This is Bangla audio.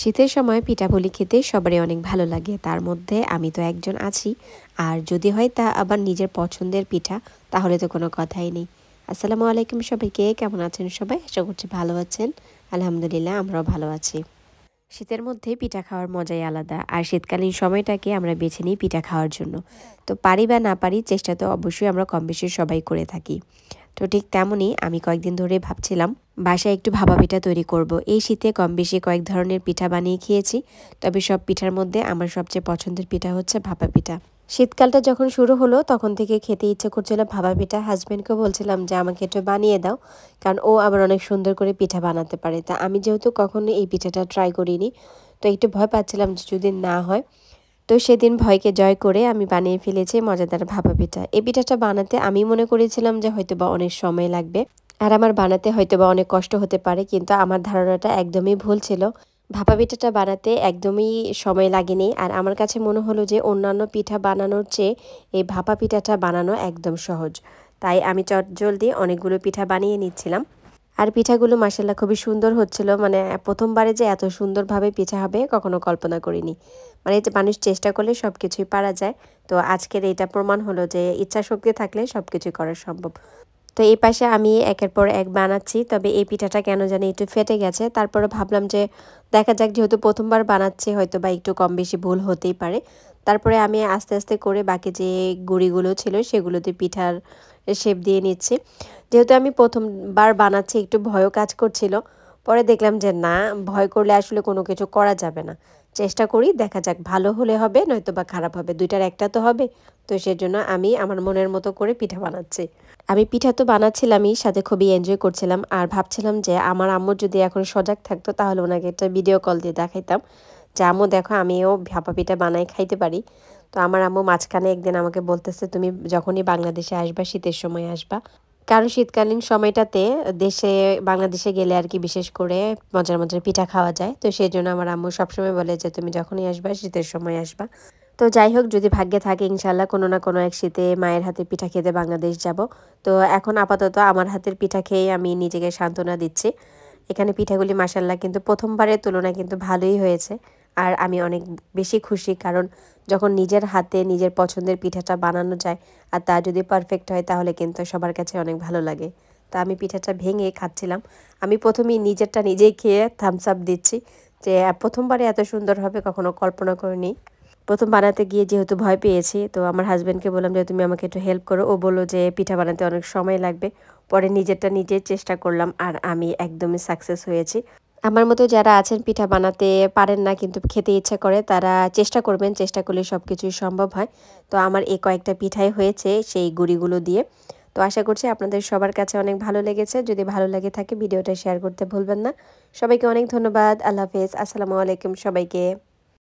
শীতের সময় পিঠাপুলি খেতে সবারই অনেক ভালো লাগে তার মধ্যে আমি তো একজন আছি আর যদি হয় তা আবার নিজের পছন্দের পিঠা তাহলে তো কোনো কথাই নেই আসসালামু আলাইকুম সবাইকে কেমন আছেন সবাই আশা করছি ভালো আছেন আলহামদুলিল্লাহ আমরাও ভালো আছি শীতের মধ্যে পিঠা খাওয়ার মজাই আলাদা আর শীতকালীন সময়টাকে আমরা বেছে নিই পিঠা খাওয়ার জন্য তো পারি বা না পারি চেষ্টা তো অবশ্যই আমরা কম বেশি সবাই করে থাকি তো ঠিক তেমনই আমি কয়েকদিন ধরে ভাবছিলাম বাসায় একটু ভাবা পিঠা তৈরি করব। এই শীতে কম বেশি কয়েক ধরনের পিঠা বানিয়ে খেয়েছি তবে সব পিঠার মধ্যে আমার সবচেয়ে পছন্দের পিঠা হচ্ছে ভাপা পিঠা শীতকালটা যখন শুরু হলো তখন থেকে খেতে ইচ্ছে করছিল ভাপা পিঠা হাজব্যান্ডকে বলছিলাম যে আমাকে একটু বানিয়ে দাও কারণ ও আবার অনেক সুন্দর করে পিঠা বানাতে পারে তা আমি যেহেতু কখনো এই পিঠাটা ট্রাই করিনি তো একটু ভয় পাচ্ছিলাম যে যদি না হয় তো সেদিন ভয়কে জয় করে আমি বানিয়ে ফেলেছি মজাদার ভাপা পিঠা এই পিঠাটা বানাতে আমি মনে করেছিলাম যে হয়তো বা অনেক সময় লাগবে আর আমার বানাতে হয়তো বা অনেক কষ্ট হতে পারে কিন্তু আমার ধারণাটা একদমই ভুল ছিল ভাপা পিঠাটা বানাতে একদমই সময় লাগেনি আর আমার কাছে মনে হলো যে অন্যান্য পিঠা বানানোর চেয়ে এই ভাপা পিঠাটা বানানো একদম সহজ তাই আমি চটজলদি অনেকগুলো পিঠা বানিয়ে নিচ্ছিলাম আর পিঠাগুলো মাসাল্লাহ খুবই সুন্দর হচ্ছিল মানে প্রথমবারে যে এত সুন্দরভাবে পিঠা হবে কখনো কল্পনা করিনি মানে মানুষ চেষ্টা করলে সব কিছুই পারা যায় তো আজকের এটা প্রমাণ হলো যে ইচ্ছা শক্তি থাকলে সব কিছুই করা সম্ভব তো এই পাশে আমি একের পর এক বানাচ্ছি তবে এই পিঠাটা কেন জানি একটু ফেটে গেছে তারপরে ভাবলাম যে দেখা যাক যেহেতু প্রথমবার বানাচ্ছি হয়তো বা একটু কম বেশি ভুল হতেই পারে তারপরে আমি আস্তে আস্তে করে বাকি যে গুড়িগুলো ছিল সেগুলোতে পিঠার শেপ দিয়ে নিচ্ছি যেহেতু আমি প্রথমবার বানাচ্ছি একটু ভয়ও কাজ করছিল পরে দেখলাম যে না ভয় করলে আসলে কোনো কিছু করা যাবে না চেষ্টা করি দেখা যাক ভালো হলে হবে নয়তো বা খারাপ হবে দুইটার একটা তো হবে তো সেজন্য আমি আমার মনের মতো করে পিঠা বানাচ্ছি আমি পিঠা তো বানাচ্ছিলামই সাথে খুবই এনজয় করছিলাম আর ভাবছিলাম যে আমার আম্মু যদি এখন সজাগ থাকতো তাহলে ওনাকে একটা ভিডিও কল দিয়ে দেখাইতাম যে আম্মু দেখো আমিও ভাপা পিঠা বানাই খাইতে পারি তো আমার আম্মু মাঝখানে একদিন আমাকে বলতেছে তুমি যখনই বাংলাদেশে আসবা শীতের সময় আসবা কারণ শীতকালীন সময়টাতে দেশে বাংলাদেশে গেলে আর কি বিশেষ করে মজার মজার পিঠা খাওয়া যায় তো সেই জন্য আমার আম্মু সবসময় বলে যে তুমি যখনই আসবা শীতের সময় আসবা তো যাই হোক যদি ভাগ্যে থাকে ইনশাল্লাহ কোনো না কোনো এক শীতে মায়ের হাতের পিঠা খেতে বাংলাদেশ যাব তো এখন আপাতত আমার হাতের পিঠা খেয়ে আমি নিজেকে সান্ত্বনা দিচ্ছি এখানে পিঠাগুলি মাসাল্লাহ কিন্তু প্রথমবারের তুলনায় কিন্তু ভালোই হয়েছে আর আমি অনেক বেশি খুশি কারণ যখন নিজের হাতে নিজের পছন্দের পিঠাটা বানানো যায় আর তা যদি পারফেক্ট হয় তাহলে কিন্তু সবার কাছে অনেক ভালো লাগে তা আমি পিঠাটা ভেঙে খাচ্ছিলাম আমি প্রথমেই নিজেরটা নিজেই খেয়ে থামস আপ দিচ্ছি যে প্রথমবারে এত সুন্দর হবে কখনো কল্পনা করিনি প্রথম বানাতে গিয়ে যেহেতু ভয় পেয়েছি তো আমার হাজব্যান্ডকে বললাম যে তুমি আমাকে একটু হেল্প করো ও বললো যে পিঠা বানাতে অনেক সময় লাগবে পরে নিজেরটা নিজে চেষ্টা করলাম আর আমি একদমই সাকসেস হয়েছি আমার মতো যারা আছেন পিঠা বানাতে পারেন না কিন্তু খেতে ইচ্ছা করে তারা চেষ্টা করবেন চেষ্টা করলে সব কিছুই সম্ভব হয় তো আমার এ কয়েকটা পিঠাই হয়েছে সেই গুড়িগুলো দিয়ে তো আশা করছি আপনাদের সবার কাছে অনেক ভালো লেগেছে যদি ভালো লাগে থাকে ভিডিওটা শেয়ার করতে ভুলবেন না সবাইকে অনেক ধন্যবাদ আল্লাহ হাফেজ আসসালামু আলাইকুম সবাইকে